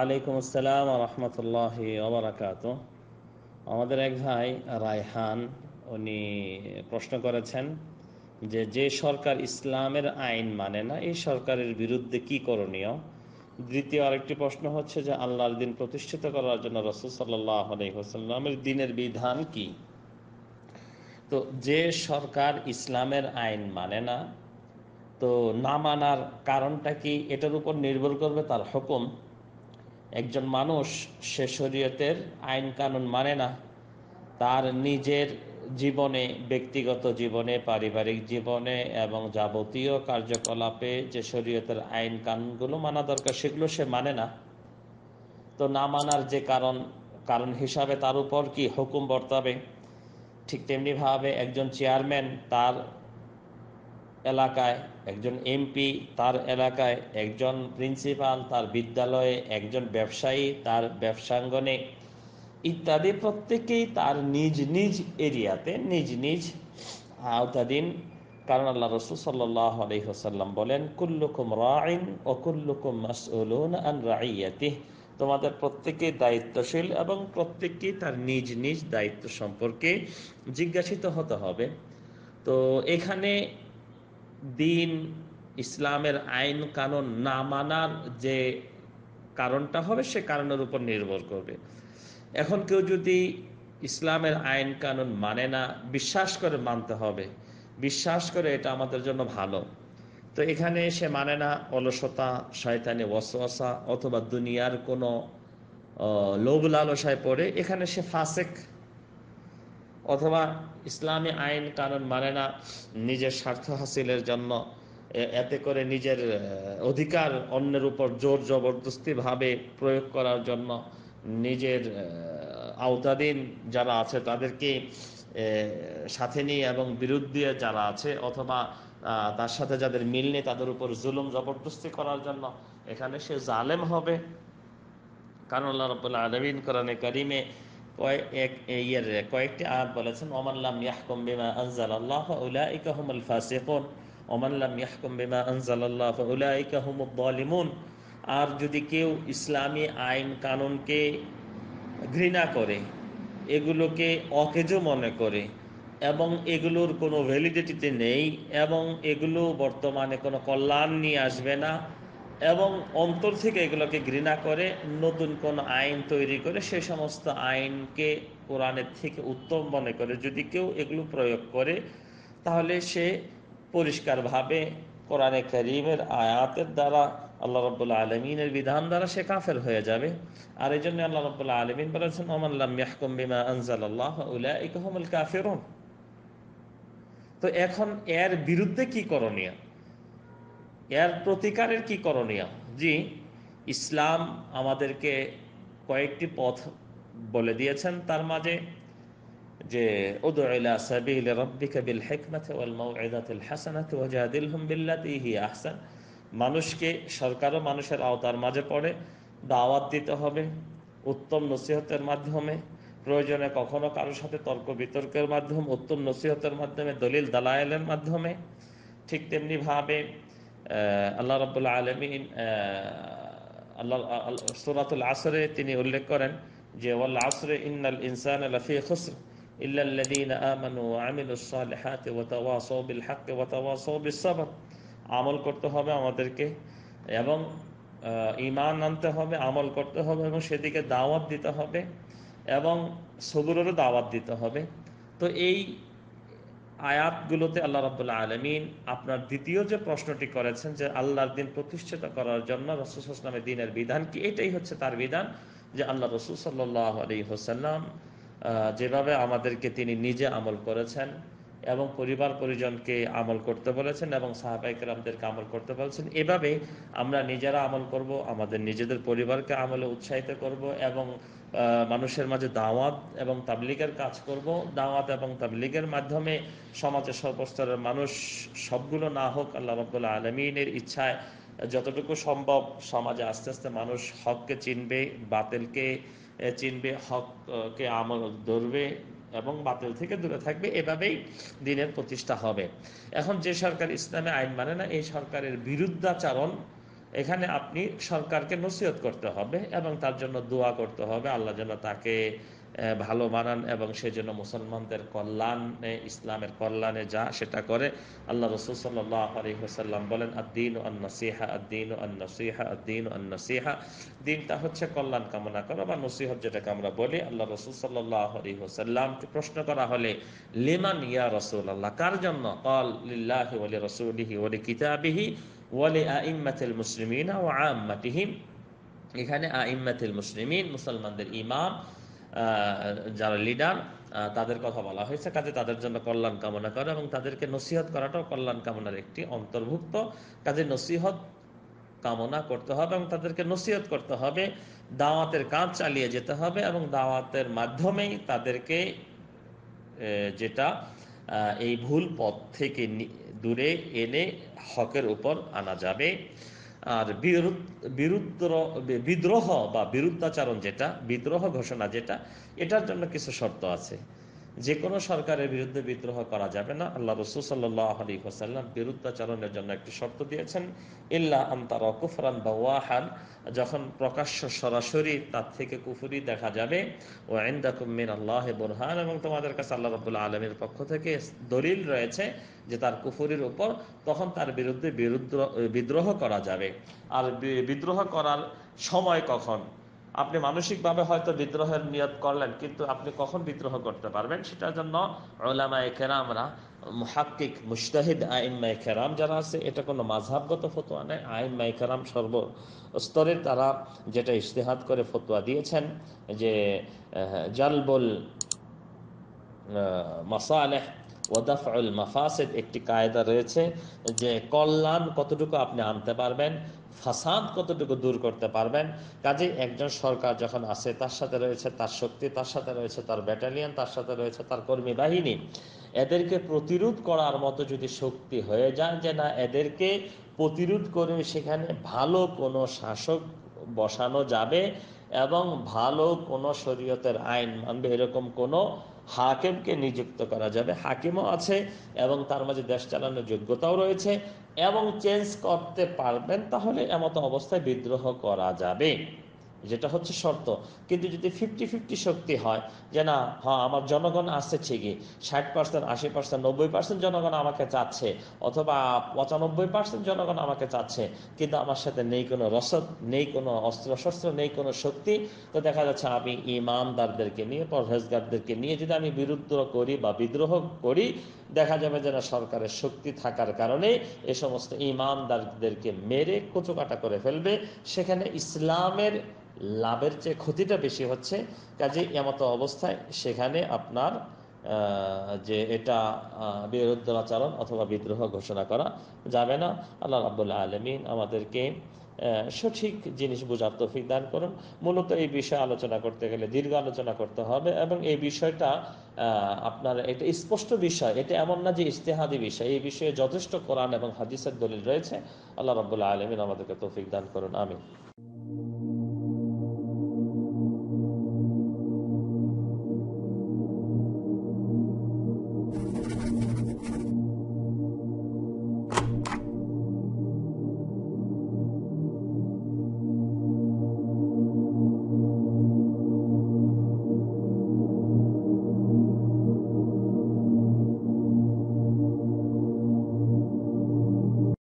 আলাইকুম আসসালাম রহমতুল্লাহ ওবরাকাত আমাদের এক ভাই রায়হান উনি প্রশ্ন করেছেন যে যে সরকার ইসলামের আইন মানে না এই সরকারের বিরুদ্ধে কি করণীয় দ্বিতীয় আরেকটি প্রশ্ন হচ্ছে যে আল্লাহর দিন প্রতিষ্ঠিত করার জন্য রসুল সাল্লাহ আলহিহাস্লামের দিনের বিধান কি তো যে সরকার ইসলামের আইন মানে না তো না মানার কারণটা কি এটার উপর নির্ভর করবে তার হুকুম একজন মানুষ সে শরীয়তের আইন কানুন মানে না তার নিজের জীবনে ব্যক্তিগত জীবনে পারিবারিক জীবনে এবং যাবতীয় কার্যকলাপে যে শরীয়তের আইন কানুনগুলো মানা দরকার সেগুলো সে মানে না তো না মানার যে কারণ কারণ হিসাবে তার উপর কি হুকুম বর্তাবে ঠিক তেমনিভাবে একজন চেয়ারম্যান তার এলাকায় একজন এমপি তার এলাকায় একজন প্রিন্সিপাল তার বিদ্যালয়ে একজন ব্যবসায়ী তার ব্যবসাঙ্গনে ইত্যাদি প্রত্যেকেই তার নিজ নিজ এরিয়াতে নিজ নিজ আওতাধীন কারণ আল্লাহ রসুল সাল্লাহ বলেন কুল্লুকুম রাইন ও কুল্লুকুম মাসউলুন আন তোমাদের প্রত্যেকেই দায়িত্বশীল এবং প্রত্যেককে তার নিজ নিজ দায়িত্ব সম্পর্কে জিজ্ঞাসিত হতে হবে তো এখানে দিন ইসলামের আইন কানুন না মানার যে কারণটা হবে সে কারণের উপর নির্ভর করবে এখন কেউ যদি ইসলামের আইন কানুন মানে না বিশ্বাস করে মানতে হবে বিশ্বাস করে এটা আমাদের জন্য ভালো তো এখানে সে মানে না অলসতা শয়তানি ওসা অথবা দুনিয়ার কোনো লোভ লালসায় পড়ে এখানে সে ফাসেক অথবা ইসলামী আইন কানুন মানে না নিজের স্বার্থ হাসিলের জন্য এতে করে নিজের অধিকার অন্যের উপর জোর জবরদস্তিভাবে প্রয়োগ করার জন্য নিজের আওতাধীন যারা আছে তাদেরকে সাথে নিয়ে এবং বিরুদ্ধে যারা আছে অথবা তার সাথে যাদের মিল নেই তাদের উপর জুলুম জবরদস্তি করার জন্য এখানে সে জালেম হবে কারণ আল্লাহ রবাহ আলমিন কোরআনে করিমে ইয়ের কয়েকটি আয়াত বলেছেন ওমান্লাম ইয়াহকুম বিমা আনজাল আল্লাহ উলাইকাহুমুল ফাসিকুন ওমান্লাম ইয়াহকুম বিমা আনজাল আল্লাহ উলাইকাহুমুদ যালিমুন আর যদি কেউ ইসলামী আইন কানুনকে ঘৃণা করে এগুলোকে অকেজো মনে করে এবং এগুলোর কোনো ভ্যালিডিটিতে নেই এবং এগুলো বর্তমানে কোনো কল্যাণ নিয়ে আসবে না এবং অন্তর থেকে এগুলোকে ঘৃণা করে নতুন কোন আইন তৈরি করে সে সমস্ত আইনকে কোরআনের থেকে উত্তম মনে করে যদি কেউ এগুলো প্রয়োগ করে তাহলে সে পরিষ্কারভাবে কোরআনে করিমের আয়াতের দ্বারা আল্লাহ রবুল্লা আলমিনের বিধান দ্বারা সে কাফের হয়ে যাবে আর এই জন্য আল্লাহ রবুল্লা আলমিন বলেছেন ওমাল্লাম কাফেরুন তো এখন এর বিরুদ্ধে কি করণীয় এর প্রতিকারের কি করণীয় জি ইসলাম আমাদেরকে কয়েকটি পথ বলে দিয়েছেন তার মাঝে যে উদুলা সাবিল রব্বিকা বিল বিল্লাতি হিয়া মানুষকে সরকারও মানুষের আওতার মাঝে পড়ে দাওয়াত দিতে হবে উত্তম নসিহতের মাধ্যমে প্রয়োজনে কখনো কারোর সাথে তর্ক বিতর্কের মাধ্যমে উত্তম নসিহতের মাধ্যমে দলিল দালায়েলের মাধ্যমে ঠিক তেমনিভাবে আল্লাহ রবুল্লা আলমিন আল্লাহ সুরাতুল আসরে তিনি উল্লেখ করেন যে ওয়াল আসরে ইন্নাল ইনসান লাফি খুসর إلا الذين آمنوا وعملوا الصالحات وتواصوا بالحق وتواصوا بالصبر আমল করতে হবে আমাদেরকে এবং ইমান আনতে হবে আমল করতে হবে এবং সেদিকে দাওয়াত দিতে হবে এবং সবুরেরও দাওয়াত দিতে হবে তো এই আয়াতগুলোতে আল্লাহ রাবুল্লাহ আলমিন আপনার দ্বিতীয় যে প্রশ্নটি করেছেন যে আল্লাহর দিন প্রতিষ্ঠিত করার জন্য রসুল দিনের বিধান কি এটাই হচ্ছে তার বিধান যে আল্লাহ রসুল সাল্লাহ আলী হোসাল্লাম যেভাবে আমাদেরকে তিনি নিজে আমল করেছেন এবং পরিবার পরিজনকে আমল করতে বলেছেন এবং সাহাবাইকরামদেরকে আমল করতে বলেছেন এভাবে আমরা নিজেরা আমল করব আমাদের নিজেদের পরিবারকে আমলে উৎসাহিত করব এবং মানুষের মাঝে দাওয়াত এবং তাবলিগের কাজ করব দাওয়াত এবং তাবলিগের মাধ্যমে সমাজের সর্বস্তরের মানুষ সবগুলো না হোক আল্লাহ রব্বুল্লা আলমিনের ইচ্ছায় যতটুকু সম্ভব সমাজে আস্তে আস্তে মানুষ হককে চিনবে বাতিলকে চিনবে হককে আমল ধরবে এবং বাতিল থেকে দূরে থাকবে এভাবেই দিনের প্রতিষ্ঠা হবে এখন যে সরকার ইসলামে আইন মানে না এই সরকারের বিরুদ্ধাচারণ এখানে আপনি সরকারকে নসিহত করতে হবে এবং তার জন্য দোয়া করতে হবে আল্লাহ যেন তাকে ভালো মানান এবং সেজন্য মুসলমানদের কল্যাণে ইসলামের কল্যাণে যা সেটা করে আল্লাহ রসুল সাল্লাম বলেন আদিন আন্নাসিহা আদ্দিন আন্নাসিহা আদ্দিন আন্নাসিহা দিনটা হচ্ছে কল্যাণ কামনা করা বা নসিহত যেটাকে আমরা বলি আল্লাহ রসুল সাল্লাহ হোসাল্লামকে প্রশ্ন করা হলে লিমান ইয়া রসুল আল্লাহ কার জন্য কল লিল্লাহি রসুলিহি ওলি কিতাবিহি ওয়ালি আইম্মাতিল মুসলিমিন ও আম্মাতিহিম এখানে আইম্মাতিল মুসলিমিন মুসলমানদের ইমাম যারা লিডার তাদের কথা বলা হয়েছে কাজে তাদের জন্য কল্যাণ কামনা করে এবং তাদেরকে নসিহত করাটাও কল্যাণ কামনার একটি অন্তর্ভুক্ত কাজে নসিহত কামনা করতে হবে এবং তাদেরকে নসিহত করতে হবে দাওয়াতের কাজ চালিয়ে যেতে হবে এবং দাওয়াতের মাধ্যমেই তাদেরকে যেটা এই ভুল পথ থেকে দূরে এনে হকের উপর আনা যাবে আর বিদ্রোহ বা বিরুদ্ধাচারণ যেটা বিদ্রোহ ঘোষণা যেটা এটার জন্য কিছু শর্ত আছে যে কোনো সরকারের বিরুদ্ধে বিদ্রোহ করা যাবে না আল্লাহ রসুল সাল্লাহ আলী হোসাল্লাম বিরুদ্ধাচরণের জন্য একটি শর্ত দিয়েছেন ইল্লা আমতার কুফরান বা ওয়াহান যখন প্রকাশ্য সরাসরি তার থেকে কুফুরি দেখা যাবে ও আইন্দা কুমিন আল্লাহ বোরহান এবং তোমাদের কাছে আল্লাহ রবুল্লা আলমের পক্ষ থেকে দলিল রয়েছে যে তার কুফুরির উপর তখন তার বিরুদ্ধে বিরুদ্ধ বিদ্রোহ করা যাবে আর বিদ্রোহ করার সময় কখন আপনি মানসিকভাবে হয়তো বিদ্রোহের নিয়ত করলেন কিন্তু আপনি কখন বিদ্রোহ করতে পারবেন সেটার জন্য ওলামায় কেরামরা হাক্কিক মুস্তাহিদ আইম্মাই কেরাম যারা আছে এটা কোনো মাঝহাবগত ফতোয়া নেই আইম্মাই কেরাম সর্বস্তরে তারা যেটা ইশতেহাত করে ফতোয়া দিয়েছেন যে জালবল মাসালেহ ওদাফল মাফাসিদ একটি কায়দা রয়েছে যে কল্যাণ কতটুকু আপনি আনতে পারবেন ফাসাদ কতটুকু দূর করতে পারবেন কাজে একজন সরকার যখন আসে তার সাথে রয়েছে তার শক্তি তার সাথে রয়েছে তার ব্যাটালিয়ন তার সাথে রয়েছে তার কর্মী বাহিনী এদেরকে প্রতিরোধ করার মতো যদি শক্তি হয়ে যায় যে না এদেরকে প্রতিরোধ করে সেখানে ভালো কোনো শাসক বসানো যাবে এবং ভালো কোনো শরীয়তের আইন মানবে এরকম কোনো হাকিমকে নিযুক্ত করা যাবে হাকিমও আছে এবং তার মাঝে দেশ চালানোর যোগ্যতাও রয়েছে এবং চেঞ্জ করতে পারবেন তাহলে এমতো অবস্থায় বিদ্রোহ করা যাবে যেটা হচ্ছে শর্ত কিন্তু যদি ফিফটি ফিফটি শক্তি হয় যে না হ্যাঁ আমার জনগণ আসছে ঠিকই ষাট পার্সেন্ট আশি পার্সেন্ট নব্বই পার্সেন্ট জনগণ আমাকে চাচ্ছে অথবা পঁচানব্বই পার্সেন্ট জনগণ আমাকে চাচ্ছে কিন্তু আমার সাথে নেই কোনো রসদ নেই কোনো শস্ত্র নেই কোনো শক্তি তো দেখা যাচ্ছে আমি ইমানদারদেরকে নিয়ে পরহেজগারদেরকে নিয়ে যদি আমি বিরুদ্ধ করি বা বিদ্রোহ করি দেখা যাবে যে না সরকারের শক্তি থাকার কারণে এ সমস্ত ইমানদারদেরকে মেরে কুচুকাটা করে ফেলবে সেখানে ইসলামের লাভের যে ক্ষতিটা বেশি হচ্ছে কাজে এমতো অবস্থায় সেখানে আপনার যে এটা আচরণ অথবা বিদ্রোহ ঘোষণা করা যাবে না আল্লাহ রাবুল্লাহ আলমিন আমাদেরকে সঠিক জিনিস বোঝার তৌফিক দান করুন মূলত এই বিষয়ে আলোচনা করতে গেলে দীর্ঘ আলোচনা করতে হবে এবং এই বিষয়টা আপনার এটা স্পষ্ট বিষয় এটা এমন না যে ইস্তেহাদি বিষয় এই বিষয়ে যথেষ্ট কোরআন এবং হাদিসের দলিল রয়েছে আল্লাহ রাবুল্লাহ আলমিন আমাদেরকে তৌফিক দান করুন আমি